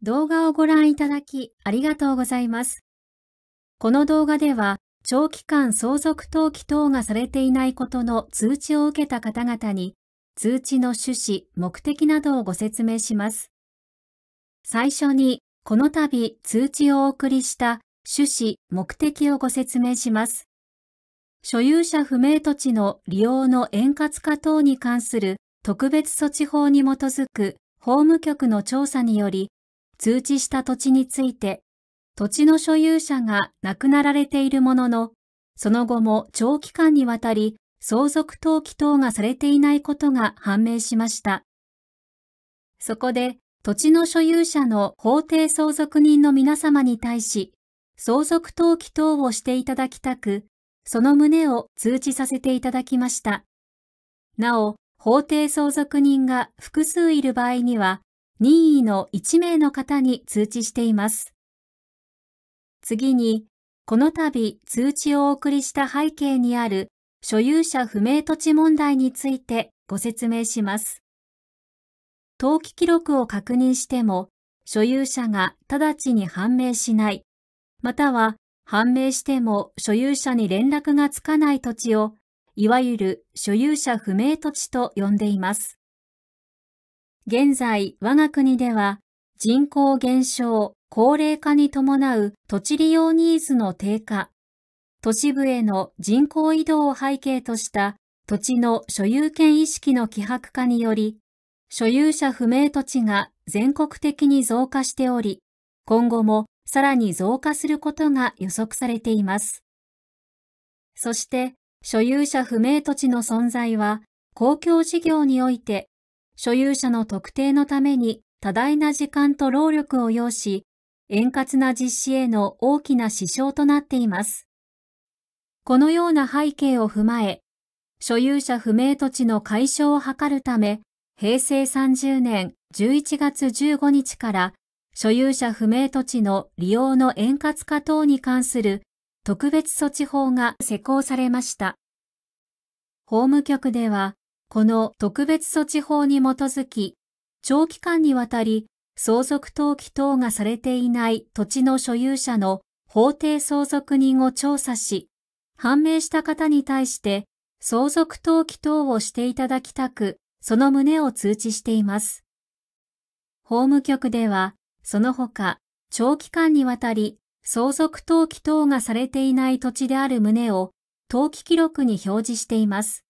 動画をご覧いただきありがとうございます。この動画では、長期間相続登記等がされていないことの通知を受けた方々に、通知の趣旨、目的などをご説明します。最初に、この度通知をお送りした趣旨、目的をご説明します。所有者不明土地の利用の円滑化等に関する特別措置法に基づく法務局の調査により、通知した土地について、土地の所有者が亡くなられているものの、その後も長期間にわたり相続登記等がされていないことが判明しました。そこで、土地の所有者の法定相続人の皆様に対し、相続登記等をしていただきたく、その旨を通知させていただきました。なお、法定相続人が複数いる場合には、任意の1名の方に通知しています。次に、この度通知をお送りした背景にある所有者不明土地問題についてご説明します。登記記録を確認しても、所有者が直ちに判明しない、または判明しても所有者に連絡がつかない土地を、いわゆる所有者不明土地と呼んでいます。現在、我が国では人口減少、高齢化に伴う土地利用ニーズの低下、都市部への人口移動を背景とした土地の所有権意識の希薄化により、所有者不明土地が全国的に増加しており、今後もさらに増加することが予測されています。そして、所有者不明土地の存在は、公共事業において所有者の特定のために多大な時間と労力を要し、円滑な実施への大きな支障となっています。このような背景を踏まえ、所有者不明土地の解消を図るため、平成30年11月15日から所有者不明土地の利用の円滑化等に関する特別措置法が施行されました。法務局ではこの特別措置法に基づき、長期間にわたり相続登記等がされていない土地の所有者の法定相続人を調査し、判明した方に対して相続登記等をしていただきたく、その旨を通知しています。法務局では、その他、長期間にわたり相続登記等がされていない土地である旨を登記記録に表示しています。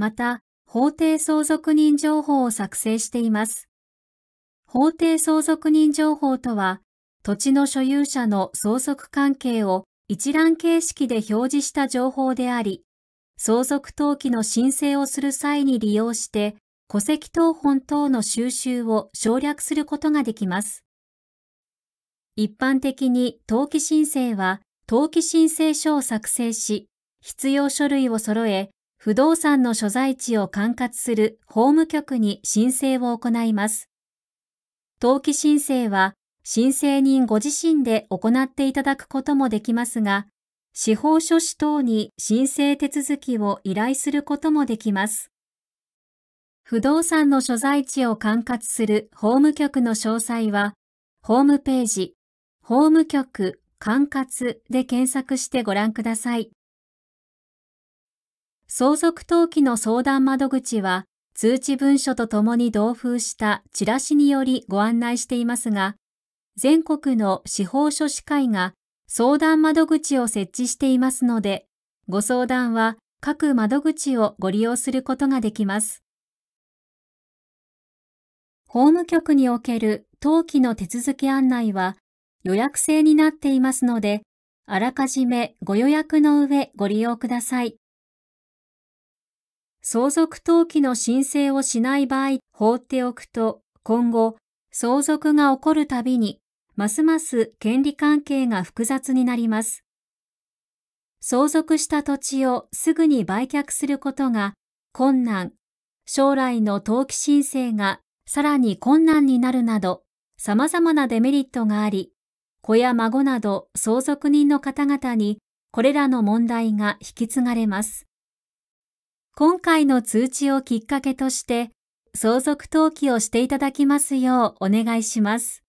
また、法定相続人情報を作成しています。法定相続人情報とは、土地の所有者の相続関係を一覧形式で表示した情報であり、相続登記の申請をする際に利用して、戸籍謄本等の収集を省略することができます。一般的に登記申請は、登記申請書を作成し、必要書類を揃え、不動産の所在地を管轄する法務局に申請を行います。登記申請は申請人ご自身で行っていただくこともできますが、司法書士等に申請手続きを依頼することもできます。不動産の所在地を管轄する法務局の詳細は、ホームページ、法務局管轄で検索してご覧ください。相続登記の相談窓口は、通知文書とともに同封したチラシによりご案内していますが、全国の司法書士会が相談窓口を設置していますので、ご相談は各窓口をご利用することができます。法務局における登記の手続き案内は予約制になっていますので、あらかじめご予約の上ご利用ください。相続登記の申請をしない場合、放っておくと、今後、相続が起こるたびに、ますます権利関係が複雑になります。相続した土地をすぐに売却することが困難、将来の登記申請がさらに困難になるなど、様々なデメリットがあり、子や孫など相続人の方々にこれらの問題が引き継がれます。今回の通知をきっかけとして、相続登記をしていただきますようお願いします。